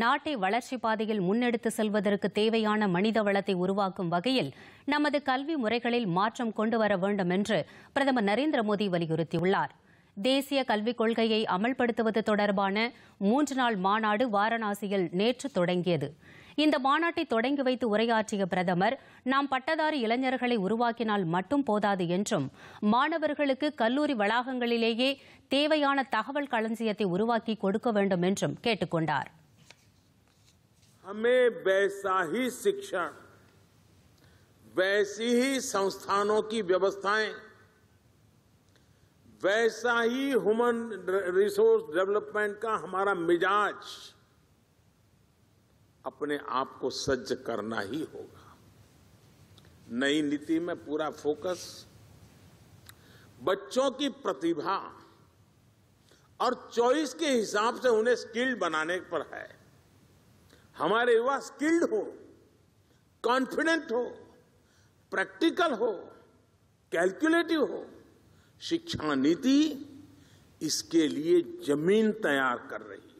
நாட்டை வளர்ச்சி பாதையில் முன்னெடுத்து செல்வதற்கு தேவையான மனித வளத்தை உருவாக்கும் வகையில் நமது கல்வி முறைகளில் மாற்றம் கொண்டு வர வேண்டும் என்று பிரதமர் நரேந்திர மோடி வலியுறுத்தியுள்ளார் தேசிய கல்விக் கொள்கையை அமல்படுத்துவது தொடர்பான மூன்று நாள் மாநாடு வாரணாசியில் நேற்று தொடங்கியது இந்த மாநாட்டை தொடங்கி வைத்து உரையாற்றிய பிரதமர் நாம் பட்டதாரி இளைஞர்களை உருவாக்கினால் மட்டும் போதாது என்றும் மாணவர்களுக்கு கல்லூரி வளாகங்களிலேயே தேவையான தகவல் களஞ்சியத்தை உருவாக்கி கொடுக்க வேண்டும் என்றும் கேட்டுக் கொண்டாா் हमें वैसा ही शिक्षण वैसी ही संस्थानों की व्यवस्थाएं वैसा ही ह्यूमन रिसोर्स डेवलपमेंट का हमारा मिजाज अपने आप को सज्ज करना ही होगा नई नीति में पूरा फोकस बच्चों की प्रतिभा और चॉइस के हिसाब से उन्हें स्किल्ड बनाने पर है हमारे युवा स्किल्ड हो कॉन्फिडेंट हो प्रैक्टिकल हो कैलकुलेटिव हो शिक्षा नीति इसके लिए जमीन तैयार कर रही है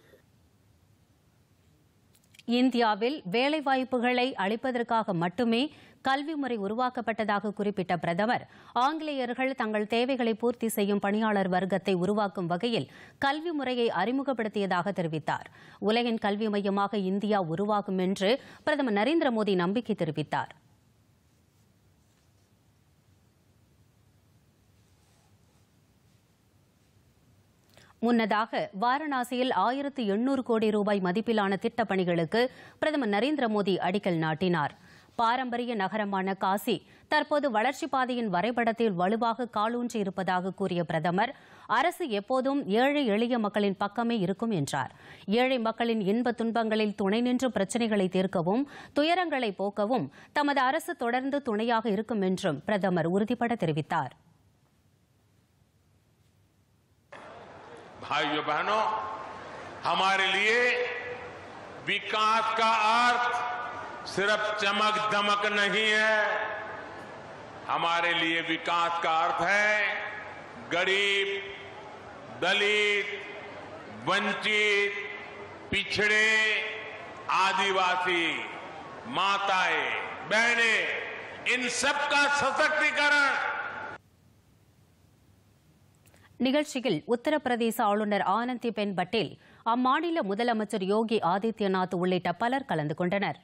இந்தியாவில் வேலைவாய்ப்புகளை அளிப்பதற்காக மட்டுமே கல்வி முறை உருவாக்கப்பட்டதாக குறிப்பிட்ட பிரதமர் ஆங்கிலேயர்கள் தங்கள் தேவைகளை பூர்த்தி செய்யும் பணியாளர் வர்க்கத்தை உருவாக்கும் வகையில் கல்வி முறையை அறிமுகப்படுத்தியதாக தெரிவித்தார் உலகின் கல்வி மையமாக இந்தியா உருவாகும் என்று பிரதமர் நரேந்திர மோடி நம்பிக்கை தெரிவித்தாா் முன்னதாக வாரணாசியில் ஆயிரத்து எண்ணூறு கோடி ரூபாய் மதிப்பிலான திட்டப் பணிகளுக்கு பிரதமர் நரேந்திர மோடி அடிக்கல் நாட்டினார் பாரம்பரிய நகரமான காசி தற்போது வளர்ச்சி பாதையின் வரைபடத்தில் வலுவாக காலூன்றி இருப்பதாக கூறிய பிரதமர் அரசு எப்போதும் ஏழை எளிய மக்களின் பக்கமே இருக்கும் என்றார் ஏழை மக்களின் இன்ப துன்பங்களில் துணை நின்று பிரச்சினைகளை தீர்க்கவும் துயரங்களை போக்கவும் தமது அரசு தொடர்ந்து துணையாக இருக்கும் என்றும் பிரதமர் உறுதிபட தெரிவித்தாா் भाइयों बहनों हमारे लिए विकास का अर्थ सिर्फ चमक दमक नहीं है हमारे लिए विकास का अर्थ है गरीब दलित वंचित पिछड़े आदिवासी माताएं बहनें इन सब का सशक्तिकरण நிகழ்ச்சியில் உத்தரப்பிரதேச ஆளுநர் ஆனந்தி பென் பட்டேல் அம்மாநில முதலமைச்சர் யோகி ஆதித்யநாத் உள்ளிட்ட பலர் கலந்து கொண்டனா்